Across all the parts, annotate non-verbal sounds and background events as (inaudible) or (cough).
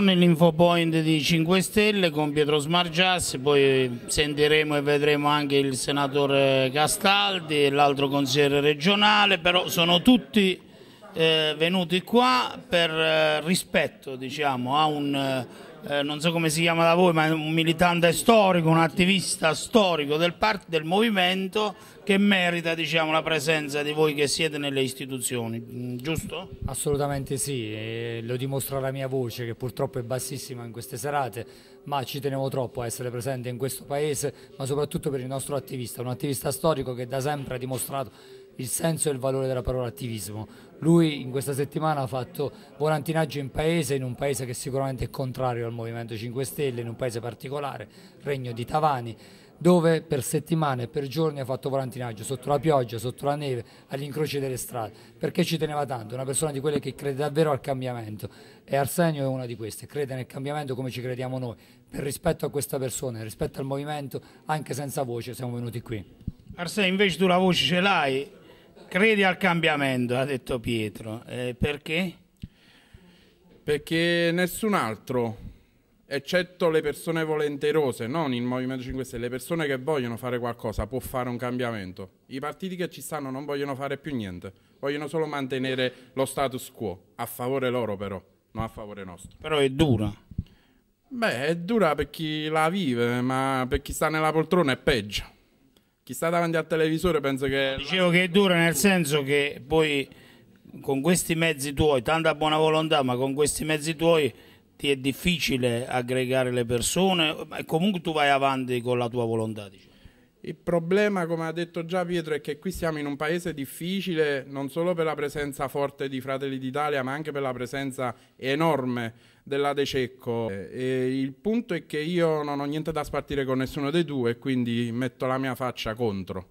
Nell'infopoint di 5 Stelle con Pietro Smargiassi, poi sentiremo e vedremo anche il senatore Castaldi e l'altro consigliere regionale, però sono tutti eh, venuti qua per eh, rispetto diciamo, a un... Eh, eh, non so come si chiama da voi, ma è un militante storico, un attivista storico del, del movimento che merita diciamo, la presenza di voi che siete nelle istituzioni, mm, giusto? Assolutamente sì, e lo dimostra la mia voce che purtroppo è bassissima in queste serate, ma ci tenevo troppo a essere presente in questo paese, ma soprattutto per il nostro attivista, un attivista storico che da sempre ha dimostrato il senso e il valore della parola attivismo. Lui in questa settimana ha fatto volantinaggio in paese, in un paese che sicuramente è contrario al Movimento 5 Stelle, in un paese particolare, Regno di Tavani, dove per settimane e per giorni ha fatto volantinaggio sotto la pioggia, sotto la neve, agli incroci delle strade, perché ci teneva tanto, una persona di quelle che crede davvero al cambiamento e Arsenio è una di queste, crede nel cambiamento come ci crediamo noi, per rispetto a questa persona, rispetto al movimento, anche senza voce siamo venuti qui. Arsenio invece tu la voce ce l'hai, Credi al cambiamento, ha detto Pietro. Eh, perché? Perché nessun altro, eccetto le persone volenterose, non il Movimento 5 Stelle, le persone che vogliono fare qualcosa, può fare un cambiamento. I partiti che ci stanno non vogliono fare più niente, vogliono solo mantenere lo status quo, a favore loro però, non a favore nostro. Però è dura. Beh, è dura per chi la vive, ma per chi sta nella poltrona è peggio chi sta davanti al televisore penso che... Dicevo che è dura nel senso che poi con questi mezzi tuoi, tanta buona volontà, ma con questi mezzi tuoi ti è difficile aggregare le persone e comunque tu vai avanti con la tua volontà. Diciamo. Il problema, come ha detto già Pietro, è che qui siamo in un paese difficile non solo per la presenza forte di Fratelli d'Italia, ma anche per la presenza enorme della De Cecco. E il punto è che io non ho niente da spartire con nessuno dei due, quindi metto la mia faccia contro.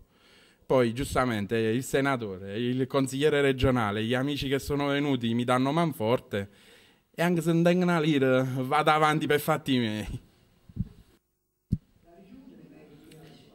Poi, giustamente, il senatore, il consigliere regionale, gli amici che sono venuti mi danno man forte e anche se non tengo una lira vado avanti per fatti miei.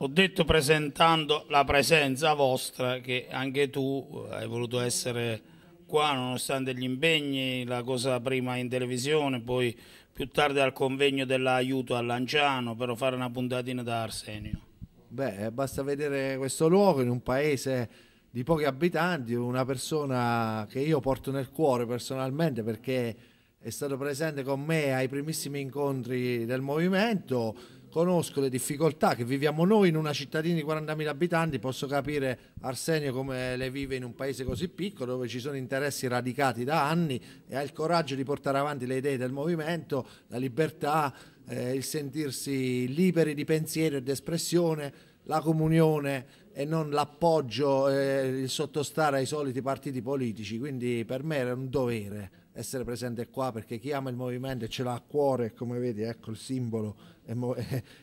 Ho detto presentando la presenza vostra che anche tu eh, hai voluto essere qua nonostante gli impegni, la cosa prima in televisione, poi più tardi al convegno dell'aiuto a Lanciano per fare una puntatina da Arsenio. Beh, basta vedere questo luogo in un paese di pochi abitanti, una persona che io porto nel cuore personalmente perché è stato presente con me ai primissimi incontri del movimento conosco le difficoltà che viviamo noi in una cittadina di 40.000 abitanti, posso capire Arsenio come le vive in un paese così piccolo dove ci sono interessi radicati da anni e ha il coraggio di portare avanti le idee del movimento, la libertà, eh, il sentirsi liberi di pensiero e di espressione, la comunione e non l'appoggio, eh, il sottostare ai soliti partiti politici, quindi per me era un dovere essere presente qua perché chi ama il movimento e ce l'ha a cuore, come vedi, ecco il simbolo, e, mo-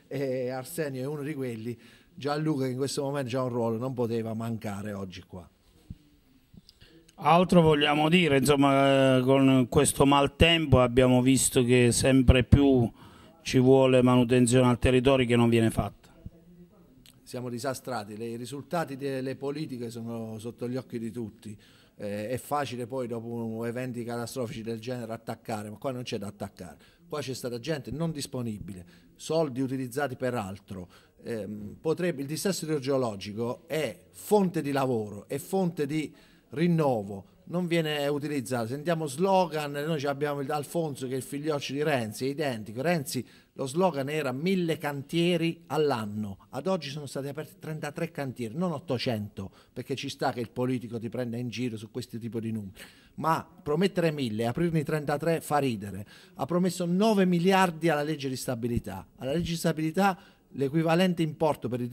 e (laughs) Arsenio è uno di quelli, Gianluca che in questo momento ha un ruolo, non poteva mancare oggi qua. Altro vogliamo dire, insomma, eh, con questo maltempo abbiamo visto che sempre più ci vuole manutenzione al territorio che non viene fatta siamo disastrati, i risultati delle politiche sono sotto gli occhi di tutti. Eh, è facile poi dopo eventi catastrofici del genere attaccare, ma qua non c'è da attaccare. Qua c'è stata gente non disponibile, soldi utilizzati per altro. Eh, potrebbe, il dissesto idrogeologico è fonte di lavoro, è fonte di rinnovo, non viene utilizzato. Sentiamo slogan, noi abbiamo Alfonso che è il figlioccio di Renzi, è identico. Renzi lo slogan era mille cantieri all'anno, ad oggi sono stati aperti 33 cantieri, non 800, perché ci sta che il politico ti prenda in giro su questo tipo di numeri, ma promettere mille, aprirne 33 fa ridere. Ha promesso 9 miliardi alla legge di stabilità, alla legge di stabilità l'equivalente importo per il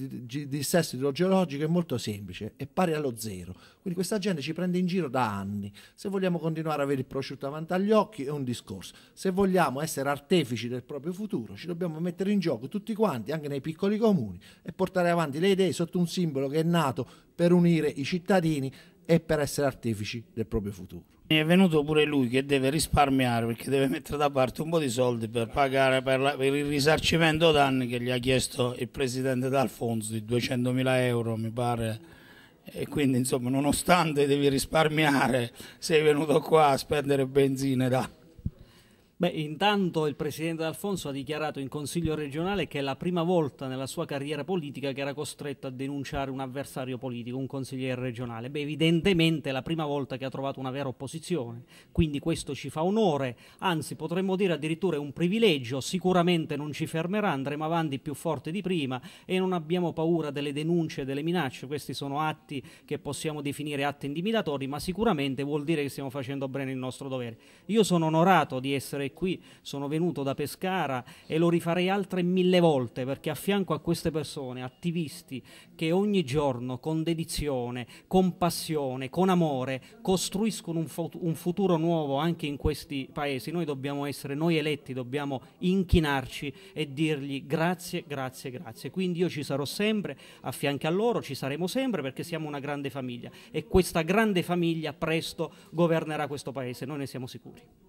dissesto idrogeologico è molto semplice, è pari allo zero. Quindi questa gente ci prende in giro da anni. Se vogliamo continuare a avere il prosciutto davanti agli occhi è un discorso. Se vogliamo essere artefici del proprio futuro, ci dobbiamo mettere in gioco tutti quanti, anche nei piccoli comuni, e portare avanti le idee sotto un simbolo che è nato per unire i cittadini e per essere artefici del proprio futuro. Mi È venuto pure lui che deve risparmiare perché deve mettere da parte un po' di soldi per pagare per, la, per il risarcimento danni che gli ha chiesto il presidente D'Alfonso di 200 mila euro, mi pare. E quindi, insomma, nonostante devi risparmiare, sei venuto qua a spendere benzina. Da... Beh, intanto il presidente D'Alfonso ha dichiarato in consiglio regionale che è la prima volta nella sua carriera politica che era costretto a denunciare un avversario politico, un consigliere regionale. Beh, evidentemente è la prima volta che ha trovato una vera opposizione, quindi questo ci fa onore, anzi potremmo dire addirittura è un privilegio, sicuramente non ci fermerà, andremo avanti più forte di prima e non abbiamo paura delle denunce, e delle minacce, questi sono atti che possiamo definire atti intimidatori, ma sicuramente vuol dire che stiamo facendo bene il nostro dovere. Io sono onorato di essere e qui sono venuto da Pescara e lo rifarei altre mille volte perché a fianco a queste persone, attivisti che ogni giorno con dedizione, con passione, con amore costruiscono un, fut- un futuro nuovo anche in questi paesi, noi dobbiamo essere, noi eletti dobbiamo inchinarci e dirgli grazie, grazie, grazie. Quindi io ci sarò sempre a fianco a loro, ci saremo sempre perché siamo una grande famiglia e questa grande famiglia presto governerà questo paese, noi ne siamo sicuri.